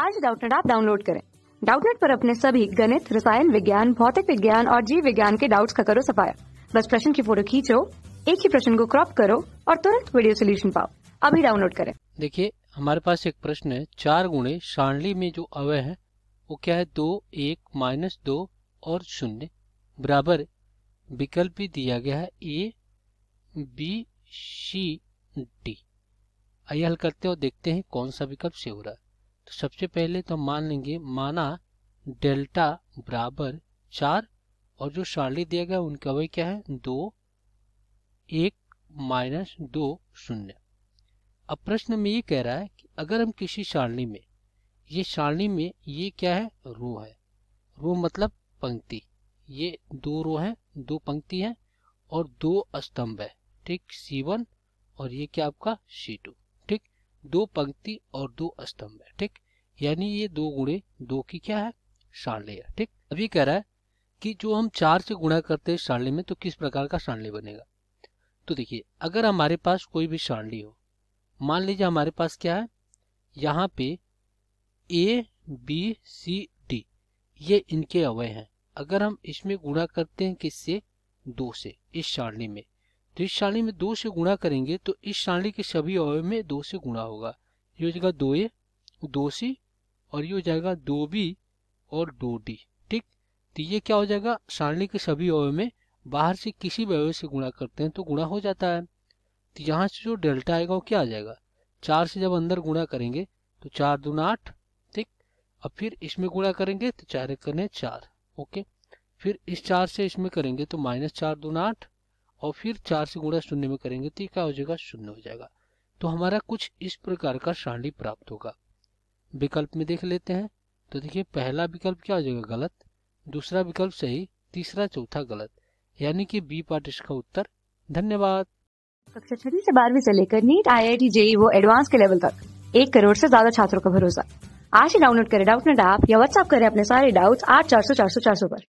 आज डाउटनेट आप डाउनलोड करें डाउटनेट पर अपने सभी गणित रसायन विज्ञान भौतिक विज्ञान और जीव विज्ञान के डाउट्स का करो सफाया बस प्रश्न की फोटो खींचो एक ही प्रश्न को क्रॉप करो और तुरंत वीडियो सोल्यूशन पाओ अभी डाउनलोड करें देखिए हमारे पास एक प्रश्न है चार गुणे सारणी में जो अवय है वो क्या है दो एक माइनस दो और शून्य बराबर विकल्प भी दिया गया है ए बी सी डी आइए हल करते हैं और देखते हैं कौन सा विकल्प सही हो रहा है तो सबसे पहले तो मान लेंगे माना डेल्टा बराबर चार और जो सारणी दिया गया उनका वही क्या है दो एक माइनस दो शून्य अब प्रश्न में ये कह रहा है कि अगर हम किसी सारणी में ये सारणी में ये क्या है रो है रो मतलब पंक्ति ये दो रो है दो पंक्ति है और दो स्तंभ है ठीक C1 और ये क्या आपका C2 दो पंक्ति और दो स्तंभ है ठीक यानी ये दो गुणे दो की क्या है सारणी है ठीक अभी कह रहा है कि जो हम चार से गुणा करते हैं सारणी में तो किस प्रकार का सारणी बनेगा तो देखिए अगर हमारे पास कोई भी सारणी हो मान लीजिए हमारे पास क्या है यहाँ पे ए बी सी डी ये इनके अवय हैं अगर हम इसमें गुणा करते हैं किससे दो से इस सारणी में तो इस श्रेणी में दो से गुणा करेंगे तो इस श्रेणी के सभी अवयव में दो से गुणा होगा ये हो जाएगा दो ए दो सी और ये हो जाएगा दो बी और दो डी ठीक तो ये क्या हो जाएगा श्रेणी के सभी अवयव में बाहर से किसी भी अवयव से गुणा करते हैं तो गुणा हो जाता है तो यहाँ से जो डेल्टा आएगा वो क्या आ जाएगा चार से जब अंदर गुणा करेंगे तो चार दून आठ ठीक अब फिर इसमें गुणा करेंगे तो चार एक करने चार ओके फिर इस चार से इसमें करेंगे तो माइनस चार दून आठ और फिर चार से गुणा शून्य में करेंगे तो क्या हो जाएगा शून्य हो जाएगा तो हमारा कुछ इस प्रकार का सारणी प्राप्त होगा विकल्प में देख लेते हैं तो देखिए पहला विकल्प क्या हो जाएगा गलत दूसरा विकल्प सही तीसरा चौथा गलत यानी कि बी पार्ट इसका उत्तर धन्यवाद कक्षा छठी से बारहवीं से लेकर NEET I I T JEE वो एडवांस के लेवल तक एक करोड़ से ज्यादा छात्रों का भरोसा आज ही डाउनलोड करें डाउट नेट ऐप या व्हाट्सअप करें अपने सारे डाउट्स आठ चार सौ चार सौ चार सौ पर